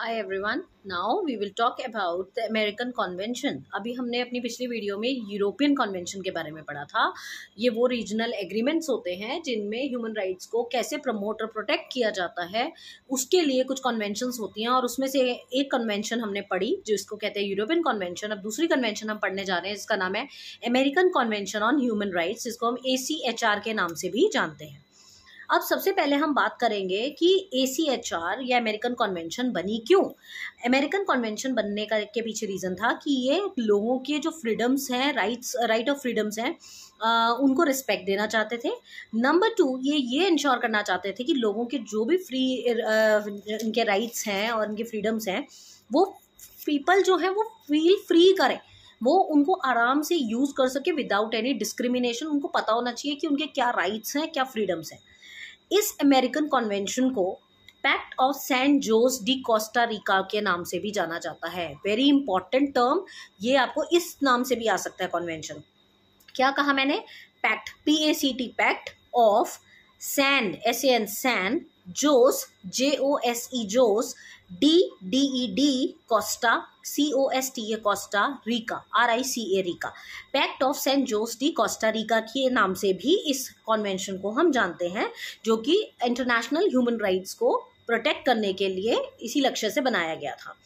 Hi everyone now we will talk about the American convention अभी हमने अपनी पिछली वीडियो में यूरोपियन कन्वेंशन के बारे में पढ़ा था ये वो रीजनल एग्रीमेंट्स होते हैं जिनमें ह्यूमन राइट्स को कैसे प्रमोट और प्रोटेक्ट किया जाता है उसके लिए कुछ कॉन्वेंशन होती हैं और उसमें से एक कन्वेंशन हमने पढ़ी जिसको कहते हैं यूरोपियन कॉन्वेंशन अब दूसरी कन्वेंशन हम पढ़ने जा रहे हैं जिसका नाम है American convention on human rights जिसको हम ए के नाम से भी जानते हैं अब सबसे पहले हम बात करेंगे कि ए सी एच आर या अमेरिकन कॉन्वेंशन बनी क्यों अमेरिकन कॉन्वेंशन बनने का के पीछे रीज़न था कि ये लोगों के जो फ्रीडम्स हैं राइट्स राइट ऑफ फ्रीडम्स हैं उनको रिस्पेक्ट देना चाहते थे नंबर टू ये ये इंश्योर करना चाहते थे कि लोगों के जो भी फ्री इनके राइट्स हैं और इनके फ्रीडम्स हैं वो पीपल जो है वो फील फ्री करें वो उनको आराम से यूज़ कर सके विदाउट एनी डिस्क्रिमिनेशन उनको पता होना चाहिए कि उनके क्या राइट्स हैं क्या फ्रीडम्स हैं इस अमेरिकन कॉन्वेंशन को pact of San Jose de Costa Rica के नाम से भी जाना जाता है वेरी इंपॉर्टेंट टर्म ये आपको इस नाम से भी आ सकता है कॉन्वेंशन क्या कहा मैंने pact P A C T pact of sand S N San Jose J O S E Jose de D E de Costa C O S T A Costa Rica R I C A Rica pact of Saint Jose de Costa Rica के नाम से भी इस convention को हम जानते हैं जो कि इंटरनेशनल ह्यूमन राइट्स को प्रोटेक्ट करने के लिए इसी लक्ष्य से बनाया गया था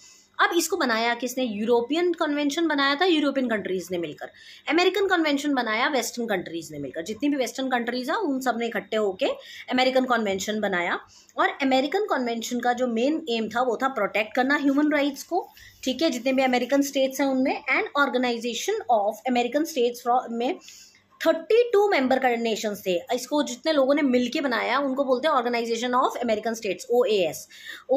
अब इसको बनाया किसने यूरोपियन कन्वेंशन बनाया था यूरोपियन कंट्रीज ने मिलकर अमेरिकन कन्वेंशन बनाया वेस्टर्न कंट्रीज ने मिलकर जितनी भी वेस्टर्न कंट्रीज हैं उन सब ने इकट्ठे होकर अमेरिकन कन्वेंशन बनाया और अमेरिकन कन्वेंशन का जो मेन एम था वो था प्रोटेक्ट करना ह्यूमन राइट्स को ठीक है जितने भी अमेरिकन स्टेट्स हैं उनमें and organisation of American states में थर्टी टू मेंबर नेशन थे इसको जितने लोगों ने मिलकर बनाया उनको बोलते हैं organisation of American states O A S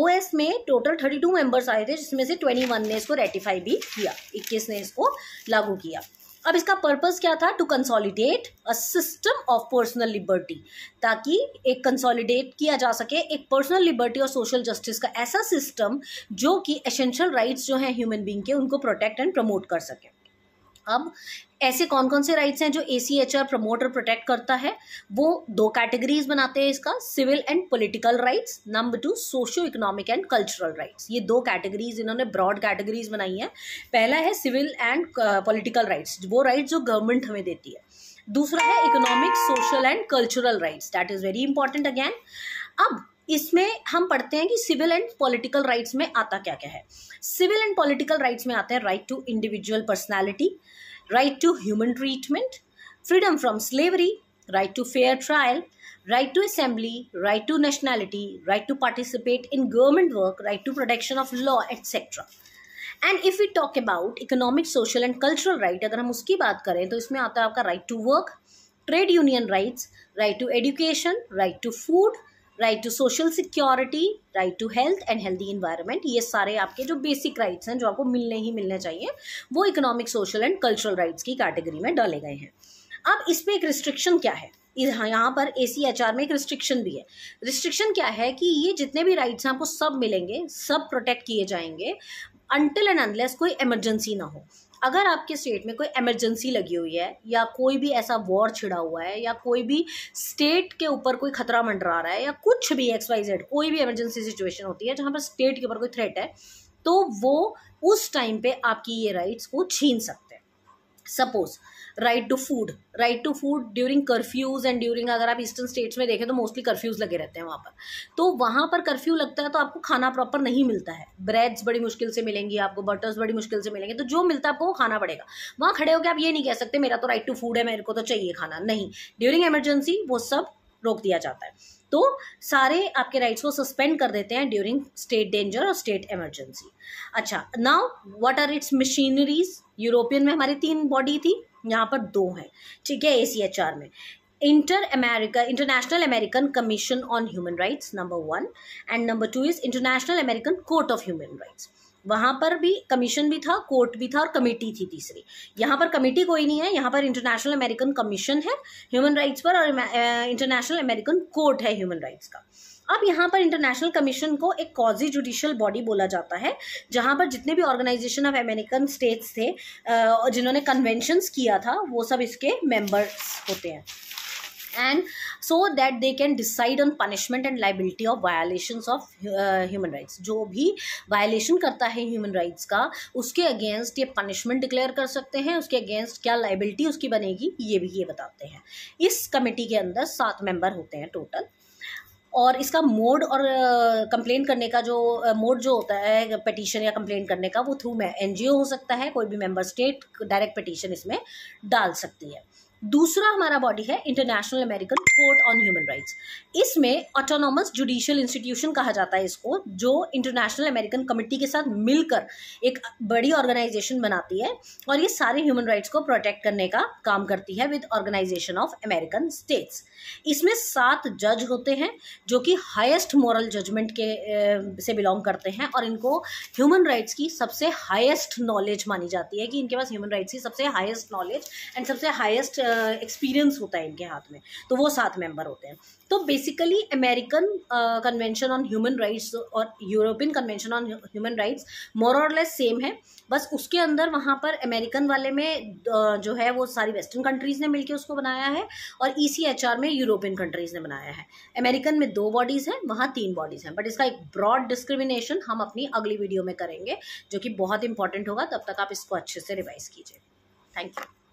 O S में टोटल थर्टी टू मेंबर्स आए थे जिसमें से ट्वेंटी वन ने इसको रेटिफाई भी किया इक्कीस ने इसको लागू किया अब इसका पर्पज क्या था to consolidate a system of personal liberty ताकि एक कंसोलिडेट किया जा सके एक पर्सनल लिबर्टी और सोशल जस्टिस का ऐसा सिस्टम जो कि एसेंशियल राइट्स जो हैं ह्यूमन बींग के उनको प्रोटेक्ट एंड प्रमोट कर सके अब ऐसे कौन कौन से राइट्स हैं जो A C H R promoter protect करता है वो दो कैटेगरीज बनाते हैं इसका civil and political rights number two socio economic and cultural rights ये दो कैटेगरीज इन्होंने ब्रॉड कैटेगरीज बनाई हैं पहला है सिविल एंड पोलिटिकल राइट्स वो राइट्स जो गवर्नमेंट हमें देती है दूसरा है economic social and cultural rights that is very important again अब इसमें हम पढ़ते हैं कि सिविल एंड पॉलिटिकल राइट्स में आता क्या क्या है सिविल एंड पॉलिटिकल राइट्स में आते हैं right to individual personality right to human treatment, freedom from slavery, right to fair trial, right to assembly, right to nationality, right to participate in government work, right to protection of law, etc. And if we talk about economic, social, and cultural right, अगर हम उसकी बात करें तो इसमें आता है आपका right to work trade union rights right to right to social security right to health and healthy environment ये सारे आपके जो बेसिक राइट्स हैं जो आपको मिलने ही मिलने चाहिए वो economic social and cultural rights की कैटेगरी में डाले गए हैं अब इस पर एक रिस्ट्रिक्शन क्या है हाँ, यहाँ पर ए सी एच आर में एक रिस्ट्रिक्शन भी है रिस्ट्रिक्शन क्या है कि ये जितने भी राइट्स हैं आपको सब मिलेंगे सब प्रोटेक्ट किए जाएंगे अनटिल एंड अनलेस कोई इमरजेंसी ना हो अगर आपके स्टेट में कोई इमरजेंसी लगी हुई है या कोई भी ऐसा वॉर छिड़ा हुआ है या कोई भी स्टेट के ऊपर कोई खतरा मंडरा रहा है या कुछ भी एक्स वाई जेड कोई भी इमरजेंसी सिचुएशन होती है जहाँ पर स्टेट के ऊपर कोई थ्रेट है तो वो उस टाइम पे आपकी ये राइट्स को छीन सकते हैं suppose right to food right to food during curfews and during अगर आप ईस्टर्न स्टेट्स में देखें तो मोस्टली कर्फ्यूज लगे रहते हैं वहाँ पर तो वहाँ पर कर्फ्यू लगता है तो आपको खाना प्रॉपर नहीं मिलता है ब्रेड्स बड़ी मुश्किल से मिलेंगी आपको बटर्स बड़ी मुश्किल से मिलेंगे तो जो मिलता है आपको वो खाना पड़ेगा वहाँ खड़े होकर आप ये नहीं कह सकते मेरा तो राइट टू फूड है मेरे को तो चाहिए खाना नहीं ड्यूरिंग एमरजेंसी वो सब रोक दिया जाता है तो सारे आपके राइट्स को सस्पेंड कर देते हैं ड्यूरिंग स्टेट डेंजर और स्टेट इमरजेंसी अच्छा now what are its machineries European में हमारी तीन बॉडी थी यहाँ पर दो हैं ठीक है ए सी एच आर में inter America international American commission on human rights number one and number two is international American court of human rights वहां पर भी कमीशन भी था कोर्ट भी था और कमेटी थी तीसरी यहाँ पर कमेटी कोई नहीं है यहाँ पर इंटरनेशनल अमेरिकन कमीशन है ह्यूमन राइट्स पर और इंटरनेशनल अमेरिकन कोर्ट है ह्यूमन राइट्स का अब यहाँ पर इंटरनेशनल कमीशन को एक कॉजी जुडिशियल बॉडी बोला जाता है जहाँ पर जितने भी ऑर्गेनाइजेशन ऑफ अमेरिकन स्टेट्स थे जिन्होंने कन्वेंशंस किया था वो सब इसके मेंबर्स होते हैं and so that they can decide on punishment and liability of violations of uh, human rights जो भी violation करता है human rights का उसके against ये punishment declare कर सकते हैं उसके against क्या liability उसकी बनेगी ये भी ये बताते हैं इस committee के अंदर सात member होते हैं total और इसका मोड और कंप्लेन uh, करने का जो मोड uh, जो होता है पटिशन या कंप्लेन करने का वो थ्रू एन हो सकता है कोई भी मेंबर स्टेट डायरेक्ट पटिशन इसमें डाल सकती है दूसरा हमारा बॉडी है international American court on human rights इसमें ऑटोनॉमस जुडिशियल इंस्टीट्यूशन कहा जाता है इसको जो इंटरनेशनल अमेरिकन कमिटी के साथ मिलकर एक बड़ी ऑर्गेनाइजेशन बनाती है और ये सारे ह्यूमन राइट्स को प्रोटेक्ट करने का काम करती है with organisation of American states इसमें सात जज होते हैं जो कि हाइस्ट मॉरल जजमेंट के से बिलोंग करते हैं और इनको ह्यूमन राइट्स की सबसे हाइस्ट नॉलेज मानी जाती है कि इनके पास ह्यूमन राइट्स की सबसे हाइस्ट नॉलेज एंड सबसे हाइस्ट एक्सपीरियंस होता है इनके हाथ में तो वो सात मेंबर होते हैं तो basically American convention on human rights और European convention on human rights more और लेस सेम है बस उसके अंदर वहाँ पर अमेरिकन वाले में uh, जो है वो सारी वेस्टर्न कंट्रीज़ ने मिलकर उसको बनाया है और ई e में यूरोपियन कंट्रीज़ ने बनाया है अमेरिकन में दो बॉडीज़ हैं वहाँ तीन बॉडीज़ हैं बट इसका एक ब्रॉड डिस्क्रिमिनेशन हम अपनी अगली वीडियो में करेंगे जो कि बहुत इंपॉर्टेंट होगा तब तक आप इसको अच्छे से रिवाइज कीजिए थैंक यू